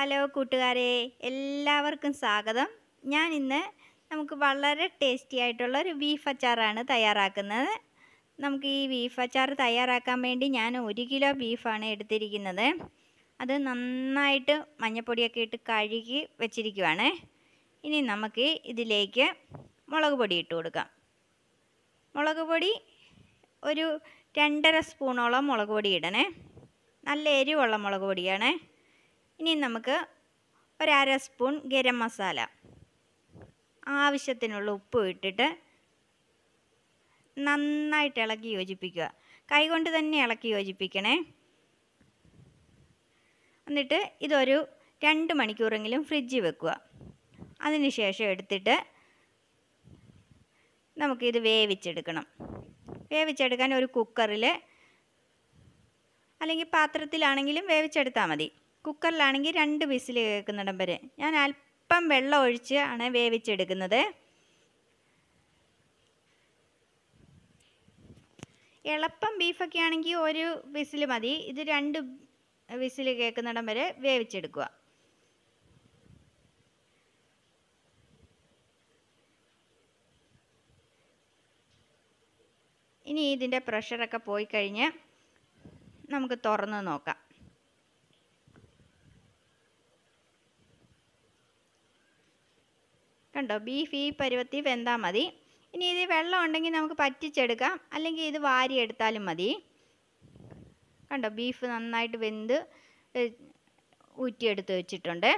hello കൂട്ടുകാരെ എല്ലാവർക്കും സ്വാഗതം ഞാൻ ഇന്ന് നമുക്ക് വളരെ ടേസ്റ്റി ആയിട്ടുള്ള ഒരു ബീഫ് അച്ചാറാണ് തയ്യാറാക്കുന്നത് നമുക്ക് ഈ ബീഫ് അച്ചാർ തയ്യാറാക്കാൻ വേണ്ടി ഞാൻ ഒരു കിലോ ബീഫാണ് എടുത്തിരിക്കുന്നത് അത് നന്നായിട്ട് മഞ്ഞൾപ്പൊടിയൊക്കെ ഇട്ട് കഴുകി വെച്ചിരിക്കുവാണ് ഇനി നമുക്ക് ഇതിലേക്ക് മുളക് പൊടി ഇട്ട് കൊടുക്കാം മുളക് പൊടി ഒരു രണ്ടര സ്പൂണോളം മുളക് പൊടി ഇടണേ നല്ല എരിവുള്ള മുളക് പൊടിയാണേ ഇനി നമുക്ക് ഒരര സ്പൂൺ ഗരം മസാല ആവശ്യത്തിനുള്ള ഉപ്പ് ഇട്ടിട്ട് നന്നായിട്ട് ഇളക്കി യോജിപ്പിക്കുക കൈകൊണ്ട് തന്നെ ഇളക്കി യോജിപ്പിക്കണേ എന്നിട്ട് ഇതൊരു രണ്ട് മണിക്കൂറെങ്കിലും ഫ്രിഡ്ജിൽ വെക്കുക അതിനുശേഷം എടുത്തിട്ട് നമുക്കിത് വേവിച്ചെടുക്കണം വേവിച്ചെടുക്കാൻ ഒരു കുക്കറിൽ അല്ലെങ്കിൽ പാത്രത്തിലാണെങ്കിലും വേവിച്ചെടുത്താൽ മതി കുക്കറിലാണെങ്കിൽ രണ്ട് വിസിൽ കേൾക്കുന്നിടം വരെ ഞാൻ അല്പം വെള്ളം ഒഴിച്ച് ആണ് വേവിച്ചെടുക്കുന്നത് എളുപ്പം ബീഫൊക്കെ ആണെങ്കിൽ ഒരു വിസിൽ മതി ഇത് രണ്ട് വിസിൽ കേൾക്കുന്നിടം വരെ വേവിച്ചെടുക്കുക ഇനി ഇതിൻ്റെ പ്രഷറൊക്കെ പോയി കഴിഞ്ഞ് നമുക്ക് തുറന്ന് നോക്കാം കണ്ടോ ബീഫ് ഈ പരുവത്തിൽ വെന്താൽ മതി ഇനി ഇത് വെള്ളം ഉണ്ടെങ്കിൽ നമുക്ക് പറ്റിച്ചെടുക്കാം അല്ലെങ്കിൽ ഇത് വാരി എടുത്താലും മതി കണ്ടോ ബീഫ് നന്നായിട്ട് വെന്ത് ഊറ്റിയെടുത്ത് വെച്ചിട്ടുണ്ട്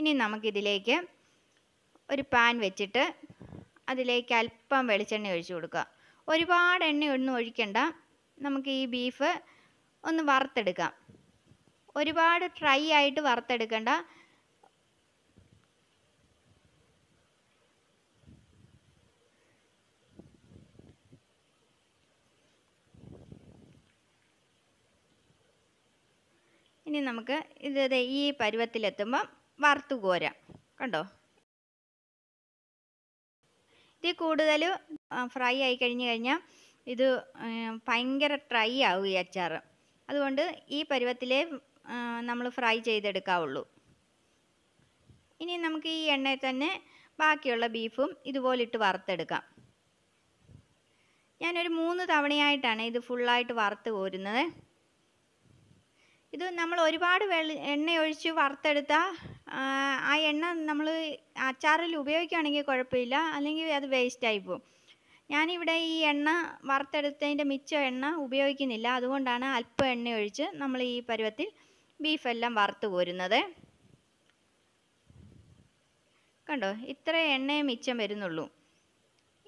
ഇനി നമുക്കിതിലേക്ക് ഒരു പാൻ വെച്ചിട്ട് അതിലേക്ക് അല്പം വെളിച്ചെണ്ണ ഒഴിച്ചു കൊടുക്കുക ഒരുപാട് എണ്ണ ഒന്നും ഒഴിക്കണ്ട നമുക്ക് ഈ ബീഫ് ഒന്ന് വറുത്തെടുക്കാം ഒരുപാട് ഡ്രൈ ആയിട്ട് വറുത്തെടുക്കണ്ട ഇനി നമുക്ക് ഇത് ഈ പരുവത്തിലെത്തുമ്പം വറുത്ത് കോരാം കണ്ടോ ഇത് കൂടുതൽ ഫ്രൈ ആയി കഴിഞ്ഞ് കഴിഞ്ഞാൽ ഇത് ഭയങ്കര ഡ്രൈ ആവും ഈ അച്ചാർ അതുകൊണ്ട് ഈ പരുവത്തിലേ നമ്മൾ ഫ്രൈ ചെയ്തെടുക്കാവുള്ളൂ ഇനി നമുക്ക് ഈ എണ്ണയിൽ തന്നെ ബാക്കിയുള്ള ബീഫും ഇതുപോലെ ഇട്ട് വറുത്തെടുക്കാം ഞാനൊരു മൂന്ന് തവണയായിട്ടാണ് ഇത് ഫുള്ളായിട്ട് വറുത്ത് കോരുന്നത് ഇത് നമ്മൾ ഒരുപാട് എണ്ണയൊഴിച്ച് എണ്ണ ഒഴിച്ച് വറുത്തെടുത്ത ആ എണ്ണ നമ്മൾ അച്ചാറിൽ ഉപയോഗിക്കുകയാണെങ്കിൽ കുഴപ്പമില്ല അല്ലെങ്കിൽ അത് വേസ്റ്റായി പോകും ഞാനിവിടെ ഈ എണ്ണ വറുത്തെടുത്തതിൻ്റെ മിച്ച എണ്ണ ഉപയോഗിക്കുന്നില്ല അതുകൊണ്ടാണ് അല്പം എണ്ണ ഒഴിച്ച് നമ്മൾ ഈ പരുവത്തിൽ ബീഫെല്ലാം വറുത്ത് കോരുന്നത് കണ്ടോ ഇത്ര എണ്ണയും മിച്ചം വരുന്നുള്ളൂ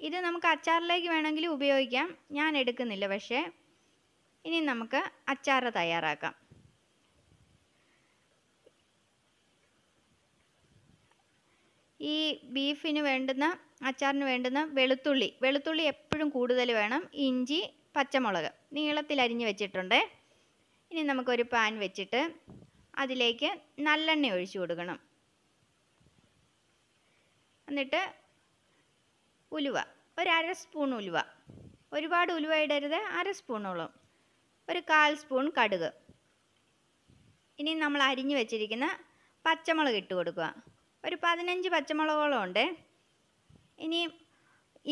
ഇത് നമുക്ക് അച്ചാറിലേക്ക് വേണമെങ്കിൽ ഉപയോഗിക്കാം ഞാൻ എടുക്കുന്നില്ല പക്ഷേ ഇനി നമുക്ക് അച്ചാർ തയ്യാറാക്കാം ഈ ബീഫിന് വേണ്ടുന്ന അച്ചാറിന് വേണ്ടുന്ന വെളുത്തുള്ളി വെളുത്തുള്ളി എപ്പോഴും കൂടുതൽ വേണം ഇഞ്ചി പച്ചമുളക് നീളത്തിൽ അരിഞ്ഞ് വെച്ചിട്ടുണ്ട് ഇനി നമുക്കൊരു പാൻ വെച്ചിട്ട് അതിലേക്ക് നല്ലെണ്ണ ഒഴിച്ചു കൊടുക്കണം എന്നിട്ട് ഉലുവ ഒരു അര സ്പൂൺ ഉലുവ ഒരുപാട് ഉലുവ ഇടരുത് അര സ്പൂണോളം ഒരു കാൽ സ്പൂൺ കടുക് ഇനി നമ്മൾ അരിഞ്ഞു വെച്ചിരിക്കുന്ന പച്ചമുളക് ഇട്ട് കൊടുക്കുക ഒരു പതിനഞ്ച് പച്ചമുളകോളം ഉണ്ട് ഇനി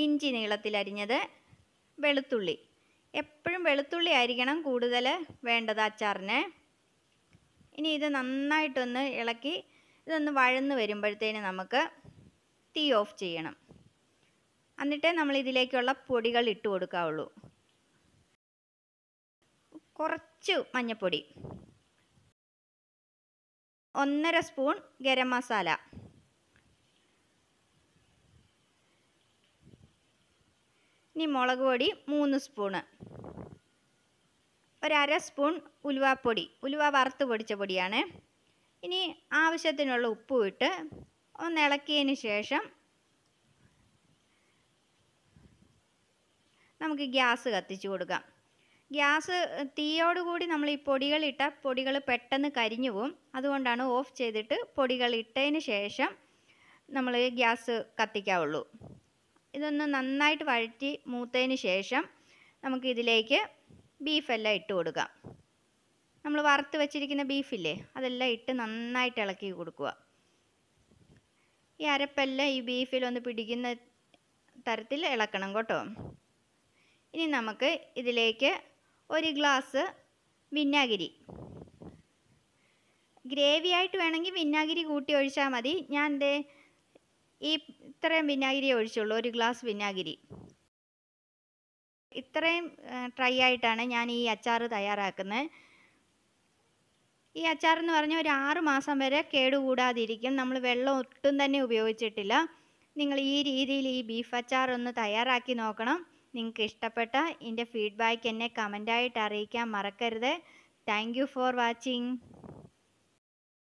ഇഞ്ചി നീളത്തിലരിഞ്ഞത് വെളുത്തുള്ളി എപ്പോഴും വെളുത്തുള്ളി ആയിരിക്കണം കൂടുതൽ വേണ്ടത് അച്ചാറിന് ഇനി ഇത് നന്നായിട്ടൊന്ന് ഇളക്കി ഇതൊന്ന് വഴന്ന് വരുമ്പോഴത്തേന് നമുക്ക് തീ ഓഫ് ചെയ്യണം എന്നിട്ടേ നമ്മൾ ഇതിലേക്കുള്ള പൊടികൾ ഇട്ട് കൊടുക്കാവുള്ളൂ കുറച്ച് മഞ്ഞൾപ്പൊടി ഒന്നര സ്പൂൺ ഗരം മസാല ഇനി മുളക് പൊടി മൂന്ന് സ്പൂണ് ഒരര സ്പൂൺ ഉലുവാപ്പൊടി ഉലുവ വറുത്ത് പൊടിച്ച പൊടിയാണ് ഇനി ആവശ്യത്തിനുള്ള ഉപ്പ് ഇട്ട് ഒന്ന് ഇളക്കിയതിന് ശേഷം നമുക്ക് ഗ്യാസ് കത്തിച്ചു കൊടുക്കാം ഗ്യാസ് തീയോടുകൂടി നമ്മൾ ഈ പൊടികളിട്ട പൊടികൾ പെട്ടെന്ന് കരിഞ്ഞു പോവും അതുകൊണ്ടാണ് ഓഫ് ചെയ്തിട്ട് പൊടികൾ ഇട്ടതിന് ശേഷം നമ്മൾ ഗ്യാസ് കത്തിക്കാവുള്ളൂ ഇതൊന്ന് നന്നായിട്ട് വഴറ്റി മൂത്തതിന് ശേഷം നമുക്ക് ഇതിലേക്ക് ബീഫെല്ലാം ഇട്ട് കൊടുക്കാം നമ്മൾ വറുത്ത് വെച്ചിരിക്കുന്ന ബീഫില്ലേ അതെല്ലാം ഇട്ട് നന്നായിട്ട് ഇളക്കി കൊടുക്കുക ഈ അരപ്പെല്ലാം ഈ ബീഫിലൊന്ന് പിടിക്കുന്ന തരത്തിൽ ഇളക്കണം കേട്ടോ ഇനി നമുക്ക് ഇതിലേക്ക് ഒരു ഗ്ലാസ് വിന്നാഗിരി ഗ്രേവി ആയിട്ട് വേണമെങ്കിൽ വിന്നാഗിരി കൂട്ടി ഒഴിച്ചാൽ മതി ഞാൻ ദേ ഈ ഇത്രയും വിന്നാഗിരി ഒഴിച്ചുള്ളൂ ഒരു ഗ്ലാസ് വിന്നാഗിരി ഇത്രയും ട്രൈ ആയിട്ടാണ് ഞാൻ ഈ അച്ചാർ തയ്യാറാക്കുന്നത് ഈ അച്ചാർ എന്ന് പറഞ്ഞാൽ ഒരു ആറ് മാസം വരെ കേടുകൂടാതിരിക്കും നമ്മൾ വെള്ളം ഒട്ടും തന്നെ ഉപയോഗിച്ചിട്ടില്ല നിങ്ങൾ ഈ രീതിയിൽ ഈ ബീഫ് അച്ചാർ ഒന്ന് തയ്യാറാക്കി നോക്കണം നിങ്ങൾക്ക് ഇഷ്ടപ്പെട്ട ഇതിൻ്റെ ഫീഡ്ബാക്ക് എന്നെ കമൻ്റായിട്ട് അറിയിക്കാൻ മറക്കരുത് താങ്ക് ഫോർ വാച്ചിങ്